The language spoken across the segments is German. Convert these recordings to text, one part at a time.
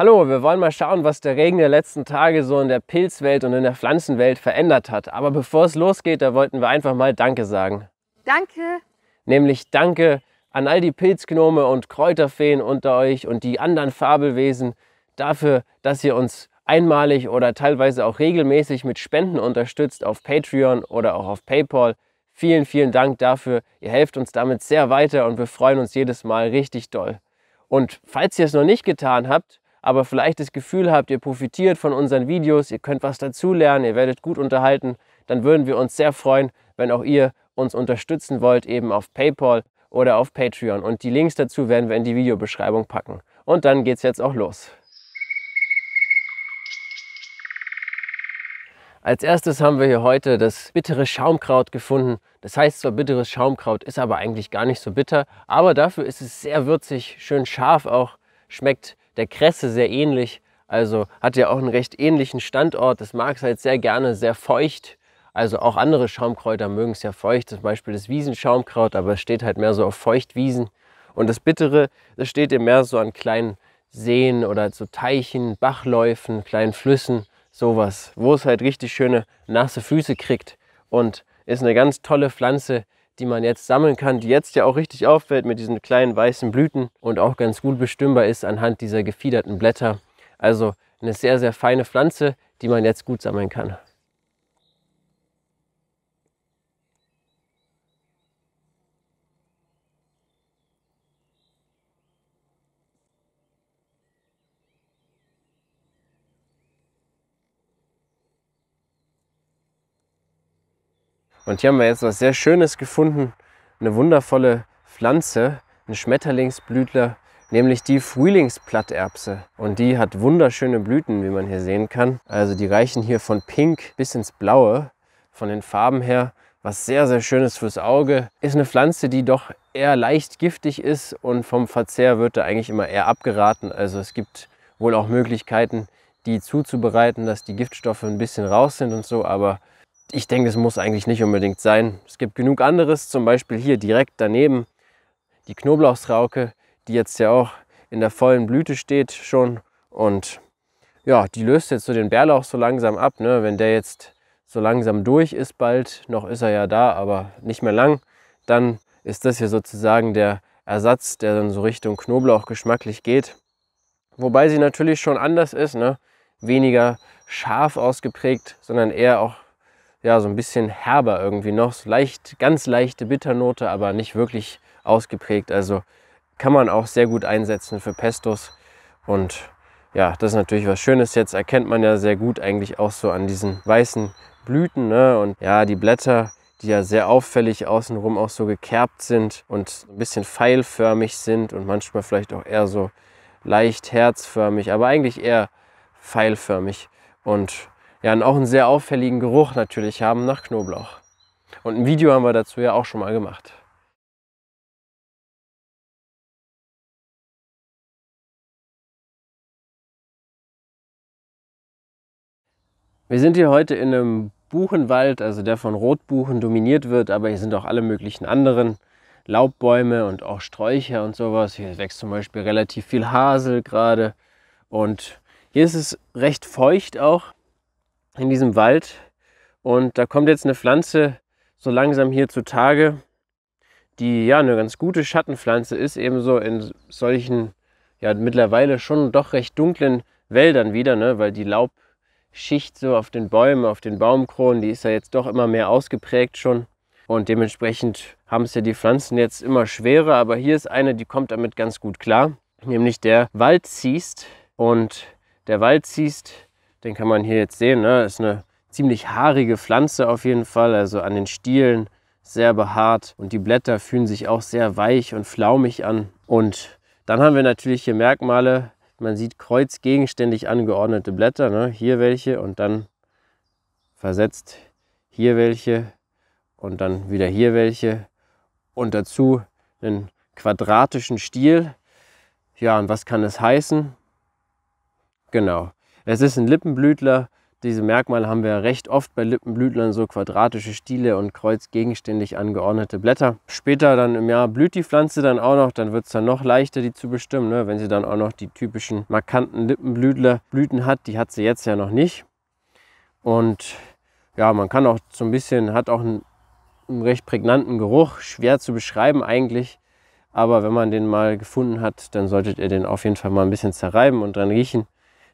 Hallo, wir wollen mal schauen, was der Regen der letzten Tage so in der Pilzwelt und in der Pflanzenwelt verändert hat. Aber bevor es losgeht, da wollten wir einfach mal Danke sagen. Danke. Nämlich Danke an all die Pilzgnome und Kräuterfeen unter euch und die anderen Fabelwesen dafür, dass ihr uns einmalig oder teilweise auch regelmäßig mit Spenden unterstützt auf Patreon oder auch auf PayPal. Vielen, vielen Dank dafür. Ihr helft uns damit sehr weiter und wir freuen uns jedes Mal richtig doll. Und falls ihr es noch nicht getan habt, aber vielleicht das Gefühl habt, ihr profitiert von unseren Videos, ihr könnt was dazulernen, ihr werdet gut unterhalten, dann würden wir uns sehr freuen, wenn auch ihr uns unterstützen wollt, eben auf PayPal oder auf Patreon. Und die Links dazu werden wir in die Videobeschreibung packen. Und dann geht's jetzt auch los. Als erstes haben wir hier heute das bittere Schaumkraut gefunden. Das heißt zwar bitteres Schaumkraut, ist aber eigentlich gar nicht so bitter, aber dafür ist es sehr würzig, schön scharf auch, schmeckt der Kresse sehr ähnlich. Also hat ja auch einen recht ähnlichen Standort. Das mag es halt sehr gerne, sehr feucht. Also auch andere Schaumkräuter mögen es ja feucht, zum Beispiel das Wiesenschaumkraut, aber es steht halt mehr so auf Feuchtwiesen. Und das Bittere, das steht ja mehr so an kleinen Seen oder zu so Teichen, Bachläufen, kleinen Flüssen, sowas, wo es halt richtig schöne nasse Füße kriegt und ist eine ganz tolle Pflanze, die man jetzt sammeln kann, die jetzt ja auch richtig auffällt mit diesen kleinen weißen Blüten und auch ganz gut bestimmbar ist anhand dieser gefiederten Blätter. Also eine sehr, sehr feine Pflanze, die man jetzt gut sammeln kann. Und hier haben wir jetzt was sehr Schönes gefunden. Eine wundervolle Pflanze, ein Schmetterlingsblütler, nämlich die Frühlingsplatterbse. Und die hat wunderschöne Blüten, wie man hier sehen kann. Also die reichen hier von pink bis ins blaue, von den Farben her. Was sehr, sehr Schönes fürs Auge. Ist eine Pflanze, die doch eher leicht giftig ist und vom Verzehr wird da eigentlich immer eher abgeraten. Also es gibt wohl auch Möglichkeiten, die zuzubereiten, dass die Giftstoffe ein bisschen raus sind und so, aber ich denke, es muss eigentlich nicht unbedingt sein. Es gibt genug anderes, zum Beispiel hier direkt daneben die Knoblauchsrauke, die jetzt ja auch in der vollen Blüte steht schon und ja, die löst jetzt so den Bärlauch so langsam ab. Ne? Wenn der jetzt so langsam durch ist bald, noch ist er ja da, aber nicht mehr lang, dann ist das hier sozusagen der Ersatz, der dann so Richtung Knoblauch geschmacklich geht. Wobei sie natürlich schon anders ist, ne? weniger scharf ausgeprägt, sondern eher auch ja, so ein bisschen herber irgendwie noch. So leicht, ganz leichte Bitternote, aber nicht wirklich ausgeprägt. Also kann man auch sehr gut einsetzen für Pestos. Und ja, das ist natürlich was Schönes. Jetzt erkennt man ja sehr gut eigentlich auch so an diesen weißen Blüten. Ne? Und ja, die Blätter, die ja sehr auffällig außenrum auch so gekerbt sind und ein bisschen pfeilförmig sind und manchmal vielleicht auch eher so leicht herzförmig, aber eigentlich eher pfeilförmig. Und ja, und auch einen sehr auffälligen Geruch natürlich haben nach Knoblauch. Und ein Video haben wir dazu ja auch schon mal gemacht. Wir sind hier heute in einem Buchenwald, also der von Rotbuchen dominiert wird, aber hier sind auch alle möglichen anderen Laubbäume und auch Sträucher und sowas. Hier wächst zum Beispiel relativ viel Hasel gerade und hier ist es recht feucht auch in diesem Wald. Und da kommt jetzt eine Pflanze so langsam hier zutage, die ja eine ganz gute Schattenpflanze ist, ebenso in solchen ja mittlerweile schon doch recht dunklen Wäldern wieder, ne? weil die Laubschicht so auf den Bäumen, auf den Baumkronen, die ist ja jetzt doch immer mehr ausgeprägt schon. Und dementsprechend haben es ja die Pflanzen jetzt immer schwerer, aber hier ist eine, die kommt damit ganz gut klar, nämlich der Waldziest. Und der Waldziest den kann man hier jetzt sehen. Ne? Ist eine ziemlich haarige Pflanze auf jeden Fall. Also an den Stielen sehr behaart. Und die Blätter fühlen sich auch sehr weich und flaumig an. Und dann haben wir natürlich hier Merkmale. Man sieht kreuzgegenständig angeordnete Blätter. Ne? Hier welche und dann versetzt hier welche und dann wieder hier welche. Und dazu einen quadratischen Stiel. Ja, und was kann das heißen? Genau, es ist ein Lippenblütler. Diese Merkmale haben wir recht oft bei Lippenblütlern, so quadratische Stiele und kreuzgegenständig angeordnete Blätter. Später dann im Jahr blüht die Pflanze dann auch noch, dann wird es dann noch leichter, die zu bestimmen, ne? wenn sie dann auch noch die typischen markanten Lippenblütlerblüten hat. Die hat sie jetzt ja noch nicht. Und ja, man kann auch so ein bisschen, hat auch einen, einen recht prägnanten Geruch, schwer zu beschreiben eigentlich. Aber wenn man den mal gefunden hat, dann solltet ihr den auf jeden Fall mal ein bisschen zerreiben und dran riechen.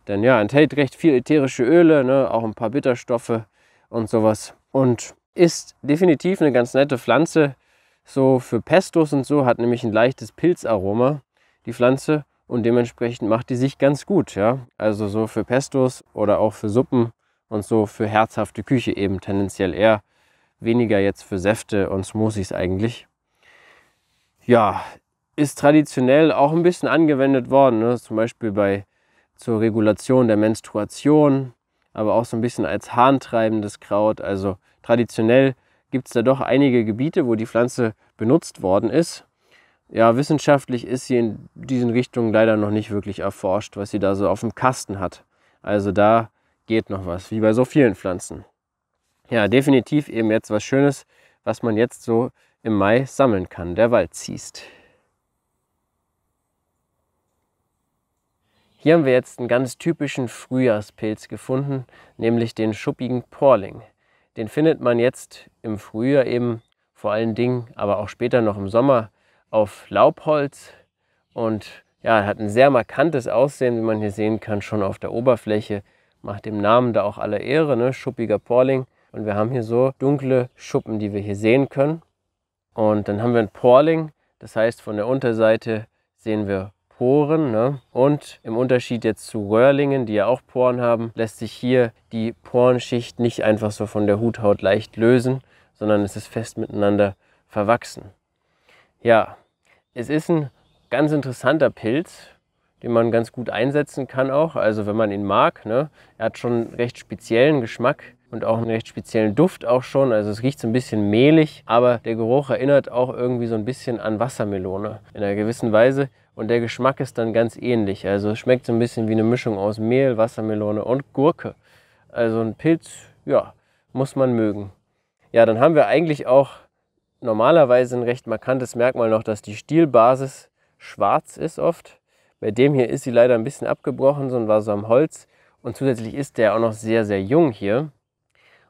Denn ja, enthält recht viel ätherische Öle, ne, auch ein paar Bitterstoffe und sowas. Und ist definitiv eine ganz nette Pflanze, so für Pestos und so, hat nämlich ein leichtes Pilzaroma, die Pflanze. Und dementsprechend macht die sich ganz gut, ja. Also so für Pestos oder auch für Suppen und so für herzhafte Küche eben tendenziell eher. Weniger jetzt für Säfte und Smoothies eigentlich. Ja, ist traditionell auch ein bisschen angewendet worden. Ne? Zum Beispiel bei zur Regulation der Menstruation, aber auch so ein bisschen als harntreibendes Kraut. Also traditionell gibt es da doch einige Gebiete, wo die Pflanze benutzt worden ist. Ja, wissenschaftlich ist sie in diesen Richtungen leider noch nicht wirklich erforscht, was sie da so auf dem Kasten hat. Also da geht noch was, wie bei so vielen Pflanzen. Ja, definitiv eben jetzt was Schönes, was man jetzt so im Mai sammeln kann, der Wald ziehst. Hier haben wir jetzt einen ganz typischen Frühjahrspilz gefunden, nämlich den schuppigen Porling. Den findet man jetzt im Frühjahr eben vor allen Dingen, aber auch später noch im Sommer auf Laubholz und ja, hat ein sehr markantes Aussehen, wie man hier sehen kann, schon auf der Oberfläche. Macht dem Namen da auch alle Ehre, ne? schuppiger Porling. Und wir haben hier so dunkle Schuppen, die wir hier sehen können. Und dann haben wir ein Porling, das heißt von der Unterseite sehen wir Poren. Ne? Und im Unterschied jetzt zu Röhrlingen, die ja auch Poren haben, lässt sich hier die Porenschicht nicht einfach so von der Huthaut leicht lösen, sondern es ist fest miteinander verwachsen. Ja, es ist ein ganz interessanter Pilz, den man ganz gut einsetzen kann auch. Also wenn man ihn mag. Ne? Er hat schon einen recht speziellen Geschmack und auch einen recht speziellen Duft auch schon. Also es riecht so ein bisschen mehlig, aber der Geruch erinnert auch irgendwie so ein bisschen an Wassermelone in einer gewissen Weise. Und der Geschmack ist dann ganz ähnlich. Also es schmeckt so ein bisschen wie eine Mischung aus Mehl, Wassermelone und Gurke. Also ein Pilz, ja, muss man mögen. Ja, dann haben wir eigentlich auch normalerweise ein recht markantes Merkmal noch, dass die Stielbasis schwarz ist oft. Bei dem hier ist sie leider ein bisschen abgebrochen, so und war so am Holz. Und zusätzlich ist der auch noch sehr, sehr jung hier.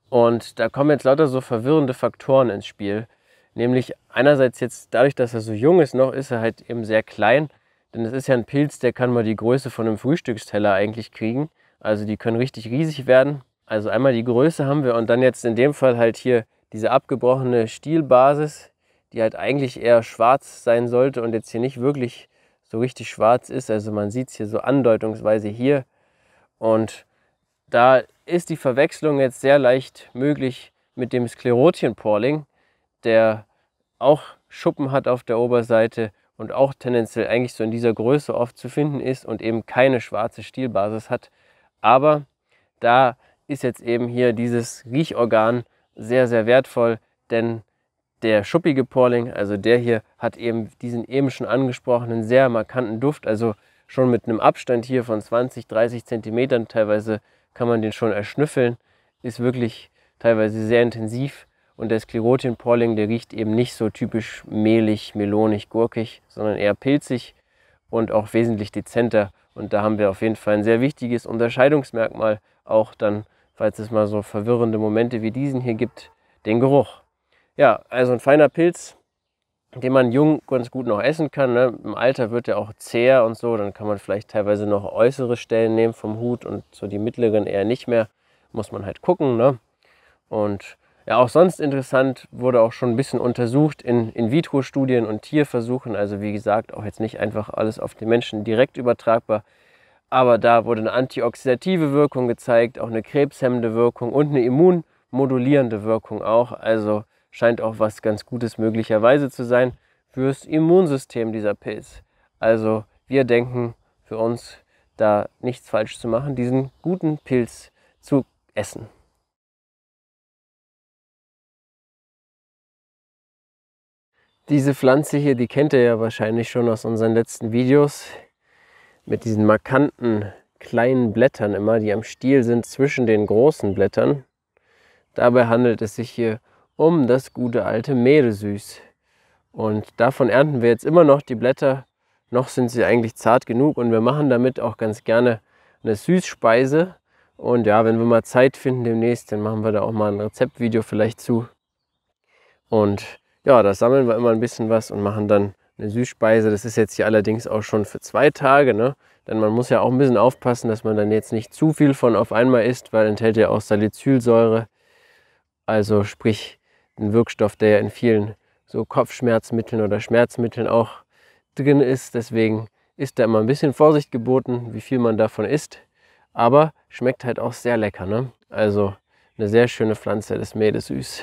Und da kommen jetzt lauter so verwirrende Faktoren ins Spiel. Nämlich einerseits jetzt dadurch, dass er so jung ist, noch ist er halt eben sehr klein. Denn es ist ja ein Pilz, der kann mal die Größe von einem Frühstücksteller eigentlich kriegen. Also die können richtig riesig werden. Also einmal die Größe haben wir und dann jetzt in dem Fall halt hier diese abgebrochene Stielbasis, die halt eigentlich eher schwarz sein sollte und jetzt hier nicht wirklich so richtig schwarz ist. Also man sieht es hier so andeutungsweise hier. Und da ist die Verwechslung jetzt sehr leicht möglich mit dem Sklerotien-Porling, der auch Schuppen hat auf der Oberseite und auch tendenziell eigentlich so in dieser Größe oft zu finden ist und eben keine schwarze Stielbasis hat. Aber da ist jetzt eben hier dieses Riechorgan sehr, sehr wertvoll, denn der schuppige Porling, also der hier, hat eben diesen eben schon angesprochenen sehr markanten Duft, also schon mit einem Abstand hier von 20, 30 Zentimetern teilweise kann man den schon erschnüffeln. Ist wirklich teilweise sehr intensiv. Und der Sklerotin Porling, der riecht eben nicht so typisch mehlig, melonig, gurkig, sondern eher pilzig und auch wesentlich dezenter. Und da haben wir auf jeden Fall ein sehr wichtiges Unterscheidungsmerkmal, auch dann, falls es mal so verwirrende Momente wie diesen hier gibt, den Geruch. Ja, also ein feiner Pilz, den man jung ganz gut noch essen kann. Ne? Im Alter wird er auch zäher und so, dann kann man vielleicht teilweise noch äußere Stellen nehmen vom Hut und so die mittleren eher nicht mehr. Muss man halt gucken. Ne? Und ja, auch sonst interessant wurde auch schon ein bisschen untersucht in In-vitro-Studien und Tierversuchen. Also wie gesagt, auch jetzt nicht einfach alles auf den Menschen direkt übertragbar. Aber da wurde eine antioxidative Wirkung gezeigt, auch eine krebshemmende Wirkung und eine immunmodulierende Wirkung auch. Also scheint auch was ganz Gutes möglicherweise zu sein fürs Immunsystem dieser Pilz. Also wir denken für uns da nichts falsch zu machen, diesen guten Pilz zu essen. Diese Pflanze hier, die kennt ihr ja wahrscheinlich schon aus unseren letzten Videos mit diesen markanten kleinen Blättern immer, die am Stiel sind zwischen den großen Blättern. Dabei handelt es sich hier um um das gute alte Meeresüß. Und davon ernten wir jetzt immer noch die Blätter. Noch sind sie eigentlich zart genug und wir machen damit auch ganz gerne eine Süßspeise. Und ja, wenn wir mal Zeit finden demnächst, dann machen wir da auch mal ein Rezeptvideo vielleicht zu. Und ja, da sammeln wir immer ein bisschen was und machen dann eine Süßspeise. Das ist jetzt hier allerdings auch schon für zwei Tage, ne? Denn man muss ja auch ein bisschen aufpassen, dass man dann jetzt nicht zu viel von auf einmal isst, weil enthält ja auch Salicylsäure. Also sprich, ein Wirkstoff, der ja in vielen so Kopfschmerzmitteln oder Schmerzmitteln auch drin ist. Deswegen ist da immer ein bisschen Vorsicht geboten, wie viel man davon isst. Aber schmeckt halt auch sehr lecker. Ne? Also eine sehr schöne Pflanze das Meeres süß.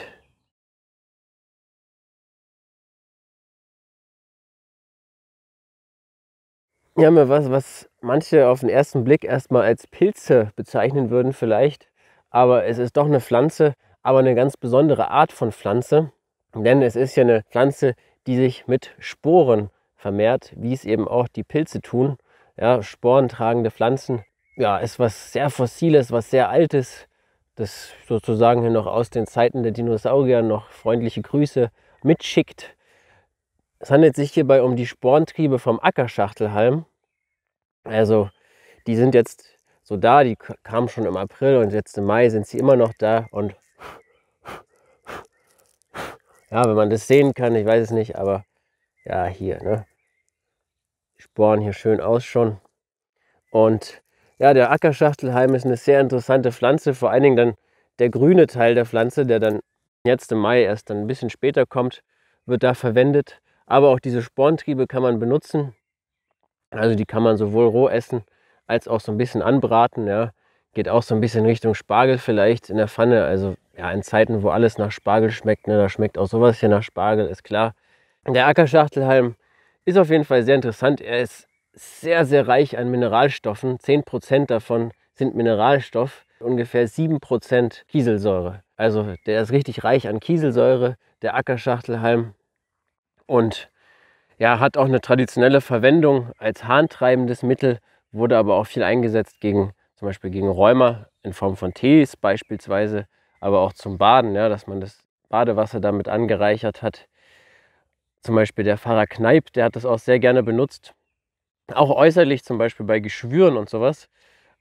Wir haben ja was, was manche auf den ersten Blick erstmal als Pilze bezeichnen würden vielleicht, aber es ist doch eine Pflanze, aber eine ganz besondere Art von Pflanze, denn es ist ja eine Pflanze, die sich mit Sporen vermehrt, wie es eben auch die Pilze tun. Ja, sporentragende Pflanzen, ja, ist was sehr Fossiles, was sehr Altes, das sozusagen hier noch aus den Zeiten der Dinosaurier noch freundliche Grüße mitschickt. Es handelt sich hierbei um die Sporntriebe vom Ackerschachtelhalm. Also die sind jetzt so da, die kamen schon im April und jetzt im Mai sind sie immer noch da und ja, wenn man das sehen kann, ich weiß es nicht, aber ja, hier, ne? Sporen hier schön aus schon. Und ja, der Ackerschachtelhalm ist eine sehr interessante Pflanze, vor allen Dingen dann der grüne Teil der Pflanze, der dann jetzt im Mai erst dann ein bisschen später kommt, wird da verwendet. Aber auch diese Sporntriebe kann man benutzen. Also die kann man sowohl roh essen als auch so ein bisschen anbraten. Ja. Geht auch so ein bisschen Richtung Spargel vielleicht in der Pfanne. Also ja, in Zeiten, wo alles nach Spargel schmeckt, ne, da schmeckt auch sowas hier nach Spargel, ist klar. Der Ackerschachtelhalm ist auf jeden Fall sehr interessant. Er ist sehr, sehr reich an Mineralstoffen. 10% davon sind Mineralstoff, ungefähr 7% Kieselsäure. Also der ist richtig reich an Kieselsäure, der Ackerschachtelhalm. Und ja, hat auch eine traditionelle Verwendung als harntreibendes Mittel, wurde aber auch viel eingesetzt gegen zum Beispiel gegen Rheuma in Form von Tees beispielsweise aber auch zum Baden, ja, dass man das Badewasser damit angereichert hat. Zum Beispiel der Pfarrer Kneip, der hat das auch sehr gerne benutzt. Auch äußerlich, zum Beispiel bei Geschwüren und sowas.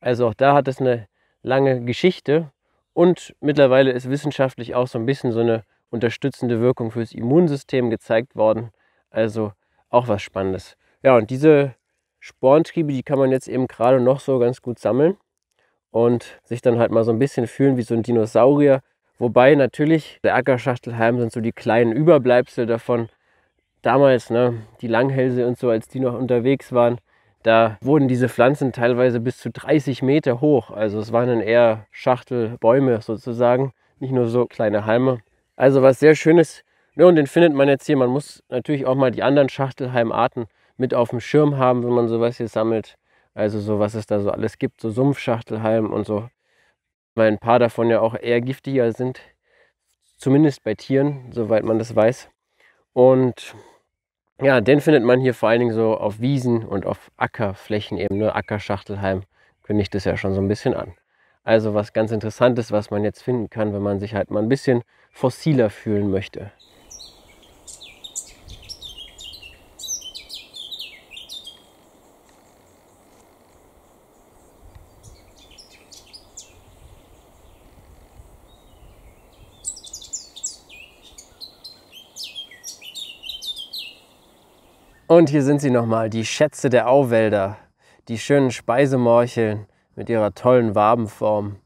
Also auch da hat es eine lange Geschichte. Und mittlerweile ist wissenschaftlich auch so ein bisschen so eine unterstützende Wirkung fürs Immunsystem gezeigt worden. Also auch was Spannendes. Ja, und diese Sporntriebe, die kann man jetzt eben gerade noch so ganz gut sammeln und sich dann halt mal so ein bisschen fühlen wie so ein Dinosaurier. Wobei natürlich der Ackerschachtelhalm sind so die kleinen Überbleibsel davon. Damals, ne, die Langhälse und so, als die noch unterwegs waren, da wurden diese Pflanzen teilweise bis zu 30 Meter hoch. Also es waren dann eher Schachtelbäume sozusagen, nicht nur so kleine Halme. Also was sehr Schönes. Ja, ne, und den findet man jetzt hier. Man muss natürlich auch mal die anderen Schachtelheimarten mit auf dem Schirm haben, wenn man sowas hier sammelt. Also so, was es da so alles gibt, so Sumpfschachtelhalm und so. Weil ein paar davon ja auch eher giftiger sind, zumindest bei Tieren, soweit man das weiß. Und ja, den findet man hier vor allen Dingen so auf Wiesen und auf Ackerflächen eben. Nur ne? Ackerschachtelhalm kündigt es ja schon so ein bisschen an. Also was ganz Interessantes, was man jetzt finden kann, wenn man sich halt mal ein bisschen fossiler fühlen möchte. Und hier sind sie nochmal, die Schätze der Auwälder, die schönen Speisemorcheln mit ihrer tollen Wabenform.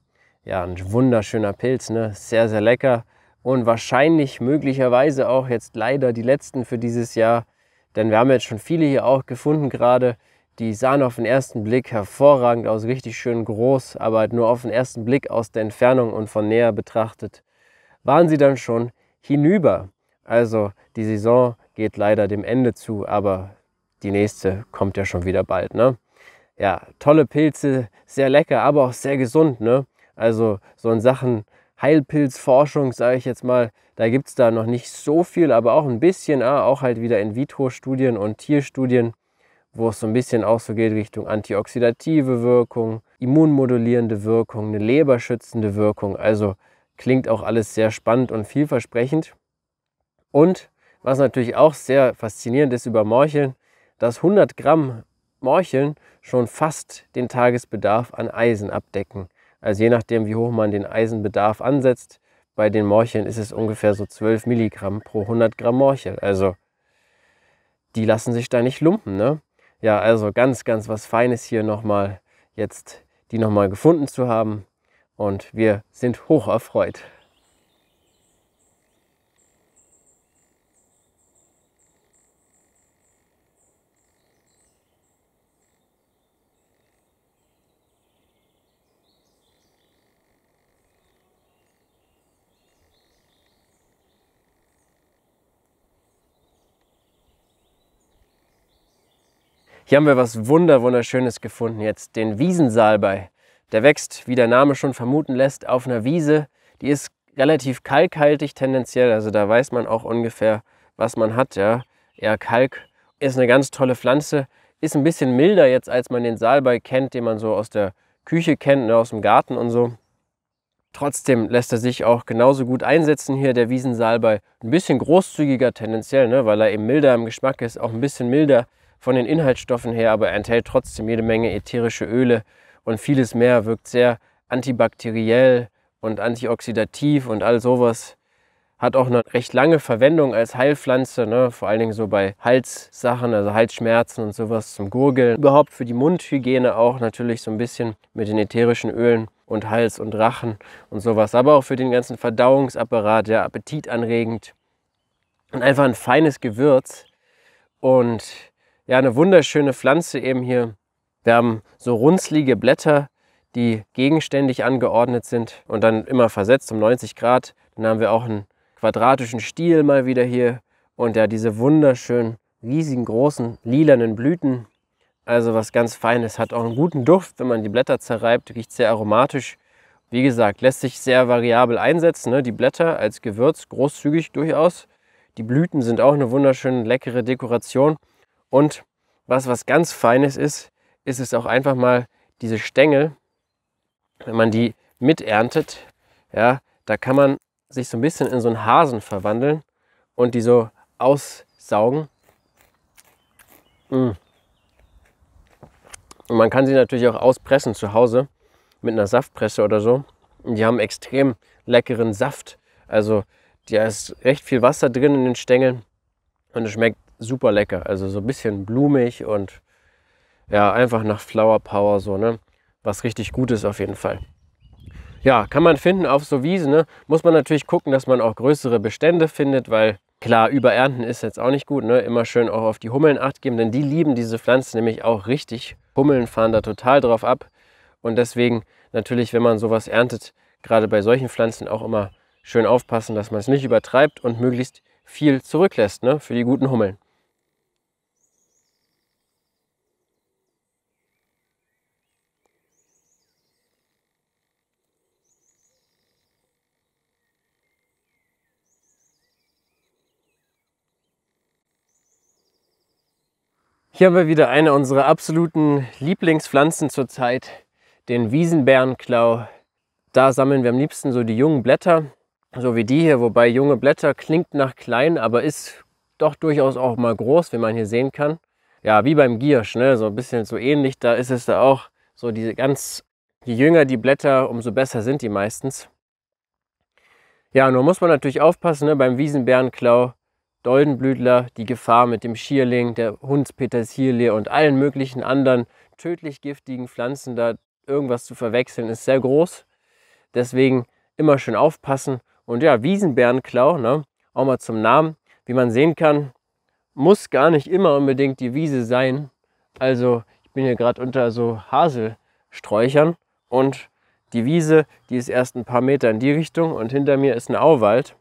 Ja, ein wunderschöner Pilz, ne? sehr, sehr lecker. Und wahrscheinlich, möglicherweise auch jetzt leider die letzten für dieses Jahr. Denn wir haben jetzt schon viele hier auch gefunden gerade. Die sahen auf den ersten Blick hervorragend aus, richtig schön groß, aber halt nur auf den ersten Blick aus der Entfernung und von näher betrachtet waren sie dann schon hinüber. Also die Saison geht leider dem Ende zu, aber die nächste kommt ja schon wieder bald. Ne? Ja, tolle Pilze, sehr lecker, aber auch sehr gesund. Ne? Also so in Sachen Heilpilzforschung, sage ich jetzt mal, da gibt es da noch nicht so viel, aber auch ein bisschen, ah, auch halt wieder In-vitro-Studien und Tierstudien, wo es so ein bisschen auch so geht Richtung antioxidative Wirkung, immunmodulierende Wirkung, eine leberschützende Wirkung. Also klingt auch alles sehr spannend und vielversprechend. Und was natürlich auch sehr faszinierend ist über Morcheln, dass 100 Gramm Morcheln schon fast den Tagesbedarf an Eisen abdecken. Also je nachdem, wie hoch man den Eisenbedarf ansetzt, bei den Morcheln ist es ungefähr so 12 Milligramm pro 100 Gramm Morchel. Also die lassen sich da nicht lumpen. Ne? Ja, also ganz, ganz was Feines hier nochmal, jetzt die nochmal gefunden zu haben. Und wir sind hoch erfreut. Hier haben wir was wunder wunderschönes gefunden jetzt, den Wiesensalbei. Der wächst, wie der Name schon vermuten lässt, auf einer Wiese. Die ist relativ kalkhaltig tendenziell, also da weiß man auch ungefähr, was man hat, ja. Eher Kalk. Ist eine ganz tolle Pflanze, ist ein bisschen milder jetzt, als man den Salbei kennt, den man so aus der Küche kennt, ne, aus dem Garten und so. Trotzdem lässt er sich auch genauso gut einsetzen hier, der Wiesensalbei. Ein bisschen großzügiger tendenziell, ne, weil er eben milder im Geschmack ist, auch ein bisschen milder von den Inhaltsstoffen her, aber er enthält trotzdem jede Menge ätherische Öle und vieles mehr, wirkt sehr antibakteriell und antioxidativ und all sowas. Hat auch eine recht lange Verwendung als Heilpflanze, ne? vor allen Dingen so bei Halssachen, also Halsschmerzen und sowas zum Gurgeln. Überhaupt für die Mundhygiene auch natürlich so ein bisschen mit den ätherischen Ölen und Hals und Rachen und sowas. Aber auch für den ganzen Verdauungsapparat, ja, appetitanregend und einfach ein feines Gewürz. Und ja eine wunderschöne Pflanze eben hier. Wir haben so runzlige Blätter, die gegenständig angeordnet sind und dann immer versetzt um 90 Grad. Dann haben wir auch einen quadratischen Stiel mal wieder hier und ja diese wunderschönen riesigen großen lilanen Blüten. Also was ganz Feines, hat auch einen guten Duft, wenn man die Blätter zerreibt, riecht sehr aromatisch. Wie gesagt, lässt sich sehr variabel einsetzen, ne? die Blätter als Gewürz großzügig durchaus. Die Blüten sind auch eine wunderschöne, leckere Dekoration. Und was was ganz Feines ist, ist es auch einfach mal diese Stängel, wenn man die miterntet, ja, da kann man sich so ein bisschen in so einen Hasen verwandeln und die so aussaugen. Mm. Und man kann sie natürlich auch auspressen zu Hause mit einer Saftpresse oder so. Und die haben extrem leckeren Saft. Also da ist recht viel Wasser drin in den Stängeln und es schmeckt super lecker. Also so ein bisschen blumig und ja, einfach nach Flower Power so, ne? Was richtig gut ist auf jeden Fall. Ja, kann man finden auf so Wiesen, ne? Muss man natürlich gucken, dass man auch größere Bestände findet, weil klar, überernten ist jetzt auch nicht gut, ne? Immer schön auch auf die Hummeln acht geben, denn die lieben diese Pflanzen nämlich auch richtig. Hummeln fahren da total drauf ab und deswegen natürlich, wenn man sowas erntet, gerade bei solchen Pflanzen auch immer schön aufpassen, dass man es nicht übertreibt und möglichst viel zurücklässt ne, für die guten Hummeln. Hier haben wir wieder eine unserer absoluten Lieblingspflanzen zurzeit, den Wiesenbärenklau. Da sammeln wir am liebsten so die jungen Blätter, so wie die hier, wobei junge Blätter klingt nach klein, aber ist doch durchaus auch mal groß, wie man hier sehen kann. Ja, wie beim Giersch, ne? so ein bisschen so ähnlich, da ist es da auch so diese ganz, je jünger die Blätter, umso besser sind die meistens. Ja, nur muss man natürlich aufpassen, ne? beim Wiesenbärenklau Doldenblütler die Gefahr mit dem Schierling, der Hundspetersilie und allen möglichen anderen tödlich giftigen Pflanzen da irgendwas zu verwechseln, ist sehr groß. Deswegen immer schön aufpassen. Und ja, Wiesenbärenklau, ne? auch mal zum Namen. Wie man sehen kann, muss gar nicht immer unbedingt die Wiese sein. Also ich bin hier gerade unter so Haselsträuchern und die Wiese, die ist erst ein paar Meter in die Richtung und hinter mir ist ein Auwald.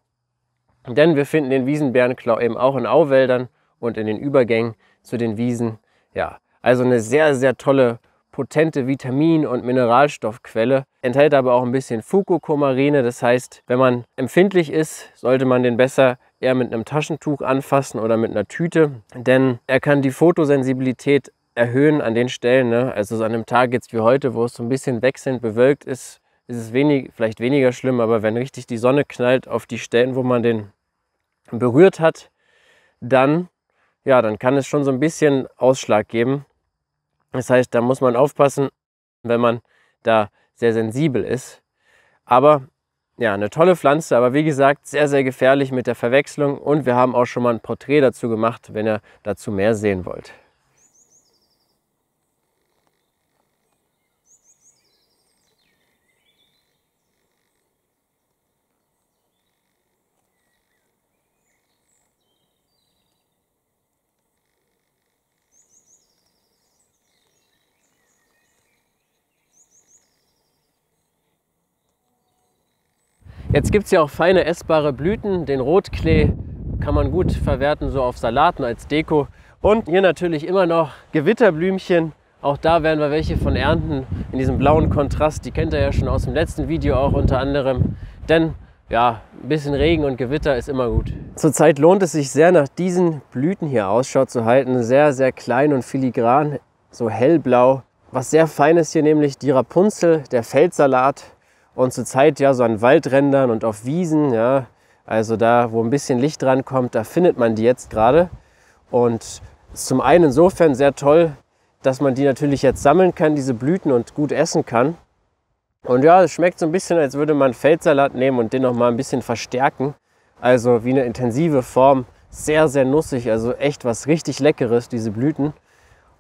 Denn wir finden den Wiesenbärenklau eben auch in Auwäldern und in den Übergängen zu den Wiesen. Ja, also eine sehr, sehr tolle, potente Vitamin- und Mineralstoffquelle. Enthält aber auch ein bisschen Fucocumarine. Das heißt, wenn man empfindlich ist, sollte man den besser eher mit einem Taschentuch anfassen oder mit einer Tüte. Denn er kann die Fotosensibilität erhöhen an den Stellen. Ne? Also so an einem Tag jetzt wie heute, wo es so ein bisschen wechselnd bewölkt ist, ist es wenig, vielleicht weniger schlimm, aber wenn richtig die Sonne knallt auf die Stellen, wo man den berührt hat, dann, ja, dann kann es schon so ein bisschen Ausschlag geben. Das heißt, da muss man aufpassen, wenn man da sehr sensibel ist. Aber ja, eine tolle Pflanze, aber wie gesagt, sehr, sehr gefährlich mit der Verwechslung. Und wir haben auch schon mal ein Porträt dazu gemacht, wenn ihr dazu mehr sehen wollt. Jetzt gibt es ja auch feine essbare Blüten. Den Rotklee kann man gut verwerten, so auf Salaten als Deko. Und hier natürlich immer noch Gewitterblümchen. Auch da werden wir welche von ernten in diesem blauen Kontrast. Die kennt ihr ja schon aus dem letzten Video auch unter anderem. Denn ja, ein bisschen Regen und Gewitter ist immer gut. Zurzeit lohnt es sich sehr, nach diesen Blüten hier Ausschau zu halten. Sehr, sehr klein und filigran, so hellblau. Was sehr fein ist hier nämlich die Rapunzel, der Feldsalat, und zurzeit ja so an Waldrändern und auf Wiesen, ja, also da, wo ein bisschen Licht dran kommt, da findet man die jetzt gerade. Und zum einen insofern sehr toll, dass man die natürlich jetzt sammeln kann, diese Blüten und gut essen kann. Und ja, es schmeckt so ein bisschen, als würde man Feldsalat nehmen und den noch mal ein bisschen verstärken. Also wie eine intensive Form, sehr, sehr nussig, also echt was richtig Leckeres, diese Blüten.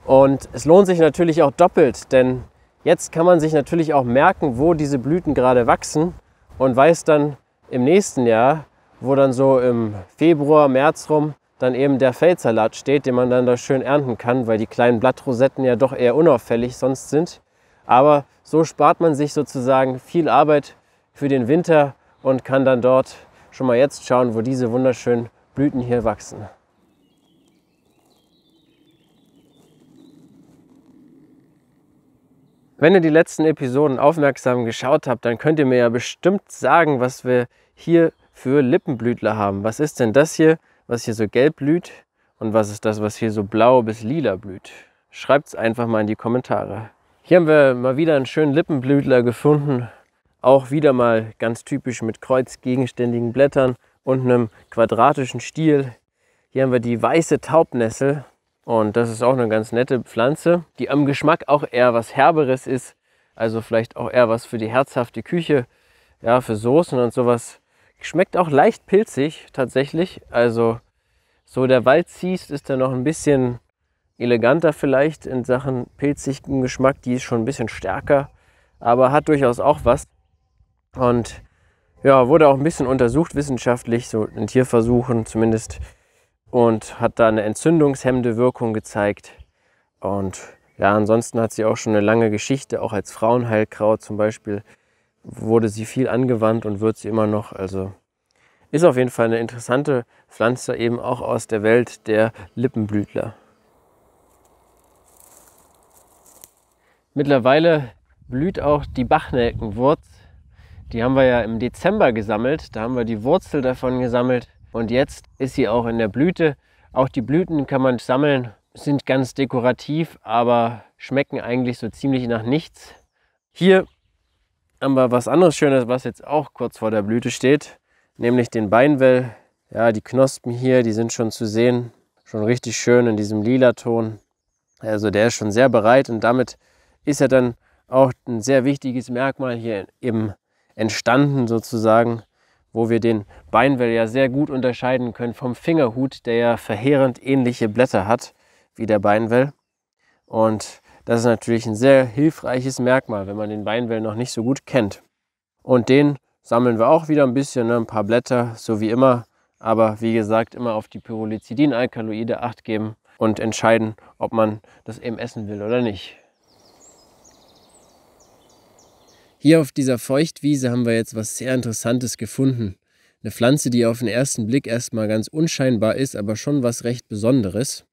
Und es lohnt sich natürlich auch doppelt, denn Jetzt kann man sich natürlich auch merken, wo diese Blüten gerade wachsen und weiß dann im nächsten Jahr, wo dann so im Februar, März rum dann eben der Feldsalat steht, den man dann da schön ernten kann, weil die kleinen Blattrosetten ja doch eher unauffällig sonst sind. Aber so spart man sich sozusagen viel Arbeit für den Winter und kann dann dort schon mal jetzt schauen, wo diese wunderschönen Blüten hier wachsen. Wenn ihr die letzten Episoden aufmerksam geschaut habt, dann könnt ihr mir ja bestimmt sagen, was wir hier für Lippenblütler haben. Was ist denn das hier, was hier so gelb blüht? Und was ist das, was hier so blau bis lila blüht? Schreibt es einfach mal in die Kommentare. Hier haben wir mal wieder einen schönen Lippenblütler gefunden. Auch wieder mal ganz typisch mit kreuzgegenständigen Blättern und einem quadratischen Stiel. Hier haben wir die weiße Taubnessel. Und das ist auch eine ganz nette Pflanze, die am Geschmack auch eher was Herberes ist. Also vielleicht auch eher was für die herzhafte Küche, ja, für Soßen und sowas. Schmeckt auch leicht pilzig tatsächlich. Also so der Waldziest ist da noch ein bisschen eleganter vielleicht in Sachen pilzigen Geschmack. Die ist schon ein bisschen stärker, aber hat durchaus auch was. Und ja, wurde auch ein bisschen untersucht wissenschaftlich, so in Tierversuchen zumindest und hat da eine entzündungshemmende Wirkung gezeigt. Und ja, ansonsten hat sie auch schon eine lange Geschichte, auch als Frauenheilkraut zum Beispiel wurde sie viel angewandt und wird sie immer noch. Also ist auf jeden Fall eine interessante Pflanze, eben auch aus der Welt der Lippenblütler. Mittlerweile blüht auch die Bachnelkenwurz. Die haben wir ja im Dezember gesammelt. Da haben wir die Wurzel davon gesammelt. Und jetzt ist sie auch in der Blüte. Auch die Blüten kann man sammeln, sind ganz dekorativ, aber schmecken eigentlich so ziemlich nach nichts. Hier haben wir was anderes Schönes, was jetzt auch kurz vor der Blüte steht, nämlich den Beinwell. Ja, die Knospen hier, die sind schon zu sehen, schon richtig schön in diesem lila Ton. Also der ist schon sehr bereit und damit ist er dann auch ein sehr wichtiges Merkmal hier eben entstanden sozusagen wo wir den Beinwell ja sehr gut unterscheiden können vom Fingerhut, der ja verheerend ähnliche Blätter hat wie der Beinwell. Und das ist natürlich ein sehr hilfreiches Merkmal, wenn man den Beinwell noch nicht so gut kennt. Und den sammeln wir auch wieder ein bisschen, ne, ein paar Blätter, so wie immer. Aber wie gesagt, immer auf die Pyrrolizidin-Alkaloide Acht geben und entscheiden, ob man das eben essen will oder nicht. Hier auf dieser Feuchtwiese haben wir jetzt was sehr Interessantes gefunden. Eine Pflanze, die auf den ersten Blick erstmal ganz unscheinbar ist, aber schon was recht Besonderes.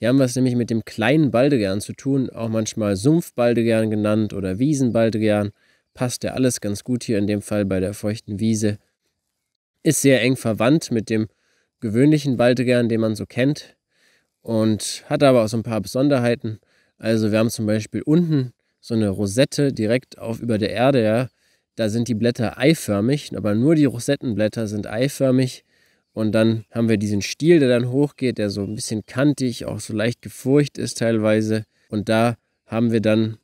Hier haben wir es nämlich mit dem kleinen Baldegern zu tun, auch manchmal Sumpfbaldegern genannt oder Wiesenbaldegern. Passt ja alles ganz gut hier in dem Fall bei der feuchten Wiese. Ist sehr eng verwandt mit dem gewöhnlichen Baldegern, den man so kennt und hat aber auch so ein paar Besonderheiten. Also wir haben zum Beispiel unten so eine Rosette direkt auf, über der Erde. Ja. Da sind die Blätter eiförmig, aber nur die Rosettenblätter sind eiförmig. Und dann haben wir diesen Stiel, der dann hochgeht, der so ein bisschen kantig, auch so leicht gefurcht ist teilweise. Und da haben wir dann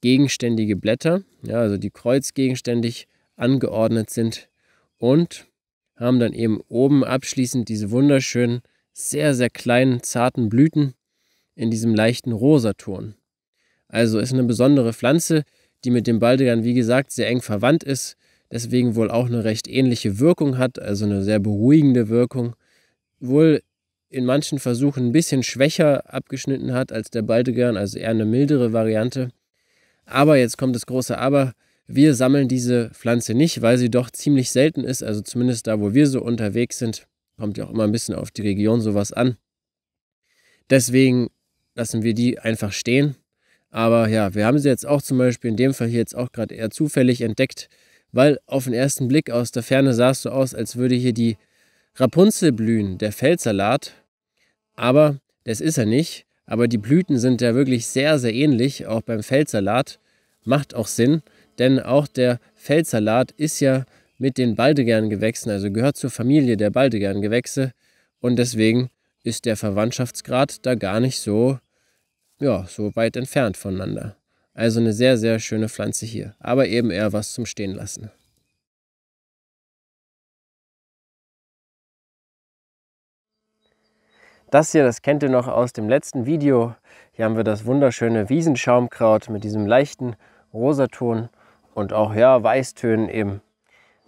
gegenständige Blätter, ja, also die kreuzgegenständig angeordnet sind. Und haben dann eben oben abschließend diese wunderschönen, sehr, sehr kleinen, zarten Blüten in diesem leichten Rosaton. Also ist eine besondere Pflanze, die mit dem Baldrian, wie gesagt, sehr eng verwandt ist, deswegen wohl auch eine recht ähnliche Wirkung hat, also eine sehr beruhigende Wirkung. Wohl in manchen Versuchen ein bisschen schwächer abgeschnitten hat als der Baldrian, also eher eine mildere Variante. Aber jetzt kommt das große Aber. Wir sammeln diese Pflanze nicht, weil sie doch ziemlich selten ist. Also zumindest da, wo wir so unterwegs sind, kommt ja auch immer ein bisschen auf die Region sowas an. Deswegen lassen wir die einfach stehen aber ja, wir haben sie jetzt auch zum Beispiel in dem Fall hier jetzt auch gerade eher zufällig entdeckt, weil auf den ersten Blick aus der Ferne sah es so aus, als würde hier die Rapunzel blühen, der Feldsalat. Aber das ist er nicht. Aber die Blüten sind ja wirklich sehr, sehr ähnlich, auch beim Feldsalat. Macht auch Sinn, denn auch der Feldsalat ist ja mit den Baldegerngewächsen, also gehört zur Familie der Baldegerngewächse. Und deswegen ist der Verwandtschaftsgrad da gar nicht so ja, so weit entfernt voneinander. Also eine sehr, sehr schöne Pflanze hier, aber eben eher was zum Stehen lassen. Das hier, das kennt ihr noch aus dem letzten Video. Hier haben wir das wunderschöne Wiesenschaumkraut mit diesem leichten Rosaton und auch ja, Weißtönen eben.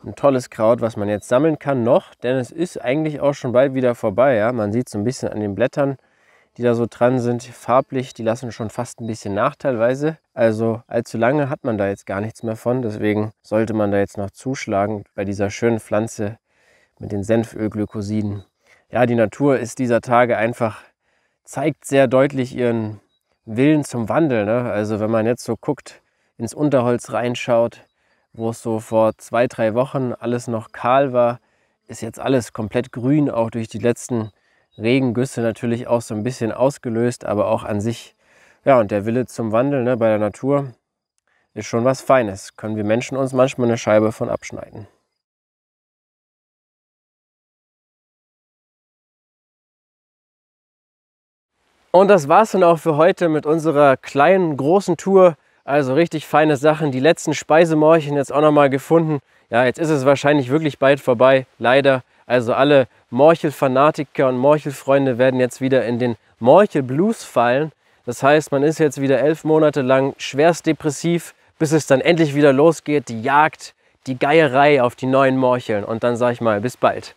Ein tolles Kraut, was man jetzt sammeln kann noch, denn es ist eigentlich auch schon bald wieder vorbei. Ja? Man sieht so ein bisschen an den Blättern die da so dran sind, farblich, die lassen schon fast ein bisschen nach teilweise. Also allzu lange hat man da jetzt gar nichts mehr von. Deswegen sollte man da jetzt noch zuschlagen bei dieser schönen Pflanze mit den Senfölglykosiden. Ja, die Natur ist dieser Tage einfach, zeigt sehr deutlich ihren Willen zum Wandel. Ne? Also wenn man jetzt so guckt, ins Unterholz reinschaut, wo es so vor zwei, drei Wochen alles noch kahl war, ist jetzt alles komplett grün, auch durch die letzten Regengüsse natürlich auch so ein bisschen ausgelöst, aber auch an sich, ja, und der Wille zum Wandel ne, bei der Natur ist schon was Feines. Können wir Menschen uns manchmal eine Scheibe von abschneiden. Und das war's dann auch für heute mit unserer kleinen, großen Tour. Also richtig feine Sachen. Die letzten Speisemorchen jetzt auch nochmal gefunden. Ja, jetzt ist es wahrscheinlich wirklich bald vorbei, leider. Also alle Morchel-Fanatiker und Morchel-Freunde werden jetzt wieder in den Morchel-Blues fallen. Das heißt, man ist jetzt wieder elf Monate lang schwerst depressiv, bis es dann endlich wieder losgeht, die Jagd, die Geierei auf die neuen Morcheln. Und dann sage ich mal, bis bald.